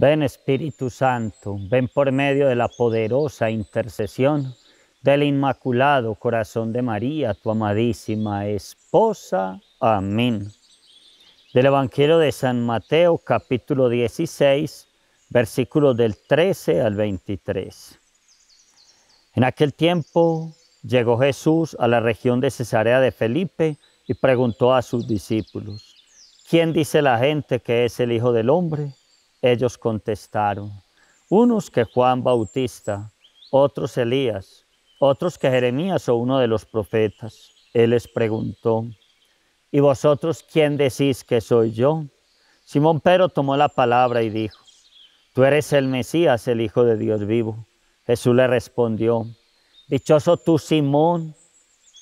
Ven Espíritu Santo, ven por medio de la poderosa intercesión del Inmaculado Corazón de María, tu amadísima esposa. Amén. Del Evangelio de San Mateo, capítulo 16, versículos del 13 al 23. En aquel tiempo llegó Jesús a la región de Cesarea de Felipe y preguntó a sus discípulos, ¿quién dice la gente que es el Hijo del Hombre? Ellos contestaron, unos que Juan Bautista, otros Elías, otros que Jeremías o uno de los profetas. Él les preguntó, ¿y vosotros quién decís que soy yo? Simón Pedro tomó la palabra y dijo, Tú eres el Mesías, el Hijo de Dios vivo. Jesús le respondió, Dichoso tú, Simón,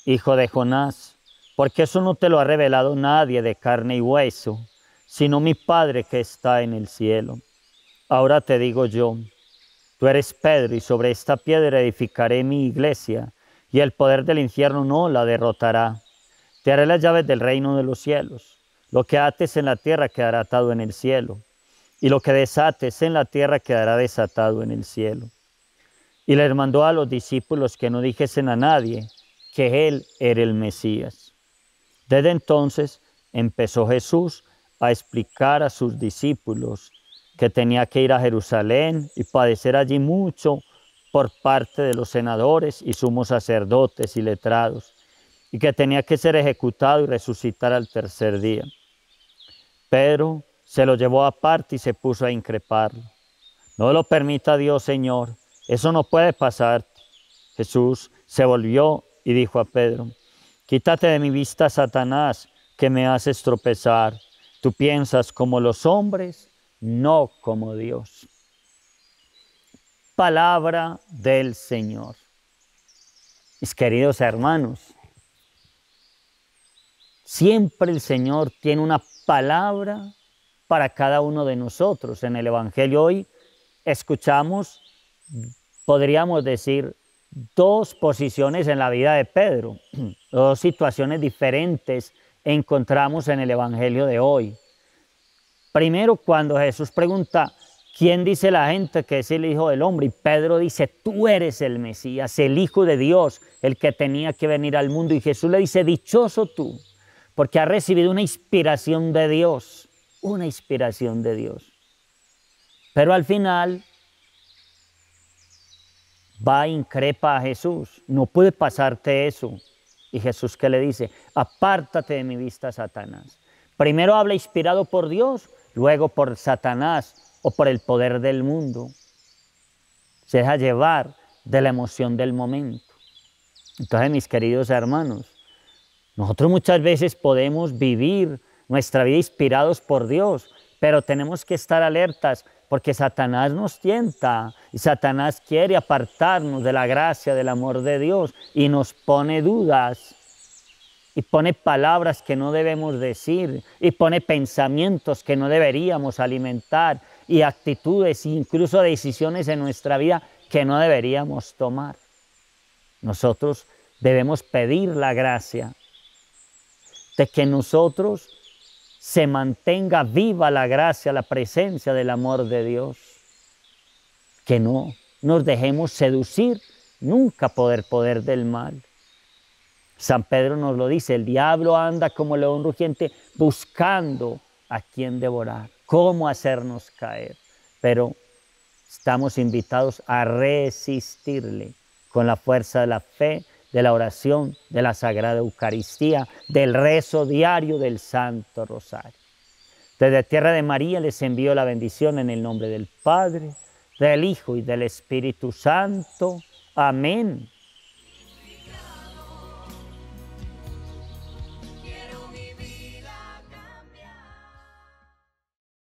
hijo de Jonás, porque eso no te lo ha revelado nadie de carne y hueso sino mi Padre que está en el cielo. Ahora te digo yo, tú eres Pedro y sobre esta piedra edificaré mi iglesia y el poder del infierno no la derrotará. Te haré las llaves del reino de los cielos. Lo que ates en la tierra quedará atado en el cielo y lo que desates en la tierra quedará desatado en el cielo. Y les mandó a los discípulos que no dijesen a nadie que él era el Mesías. Desde entonces empezó Jesús a explicar a sus discípulos que tenía que ir a Jerusalén y padecer allí mucho por parte de los senadores y sumos sacerdotes y letrados, y que tenía que ser ejecutado y resucitar al tercer día. Pero se lo llevó aparte y se puso a increparlo. No lo permita Dios, Señor, eso no puede pasar. Jesús se volvió y dijo a Pedro, quítate de mi vista, Satanás, que me haces tropezar Tú piensas como los hombres, no como Dios. Palabra del Señor. Mis queridos hermanos, siempre el Señor tiene una palabra para cada uno de nosotros. En el Evangelio hoy escuchamos, podríamos decir, dos posiciones en la vida de Pedro, dos situaciones diferentes encontramos en el Evangelio de hoy. Primero, cuando Jesús pregunta, ¿quién dice la gente que es el Hijo del Hombre? Y Pedro dice, tú eres el Mesías, el Hijo de Dios, el que tenía que venir al mundo. Y Jesús le dice, dichoso tú, porque has recibido una inspiración de Dios, una inspiración de Dios. Pero al final va increpa a Jesús, no puede pasarte eso. Y Jesús que le dice, apártate de mi vista, Satanás. Primero habla inspirado por Dios, luego por Satanás o por el poder del mundo. Se deja llevar de la emoción del momento. Entonces, mis queridos hermanos, nosotros muchas veces podemos vivir nuestra vida inspirados por Dios, pero tenemos que estar alertas porque Satanás nos tienta y Satanás quiere apartarnos de la gracia, del amor de Dios y nos pone dudas y pone palabras que no debemos decir, y pone pensamientos que no deberíamos alimentar, y actitudes, incluso decisiones en nuestra vida que no deberíamos tomar. Nosotros debemos pedir la gracia de que nosotros se mantenga viva la gracia, la presencia del amor de Dios, que no nos dejemos seducir nunca por el poder del mal. San Pedro nos lo dice, el diablo anda como león rugiente buscando a quien devorar, cómo hacernos caer, pero estamos invitados a resistirle con la fuerza de la fe, de la oración, de la Sagrada Eucaristía, del rezo diario del Santo Rosario. Desde Tierra de María les envío la bendición en el nombre del Padre, del Hijo y del Espíritu Santo. Amén.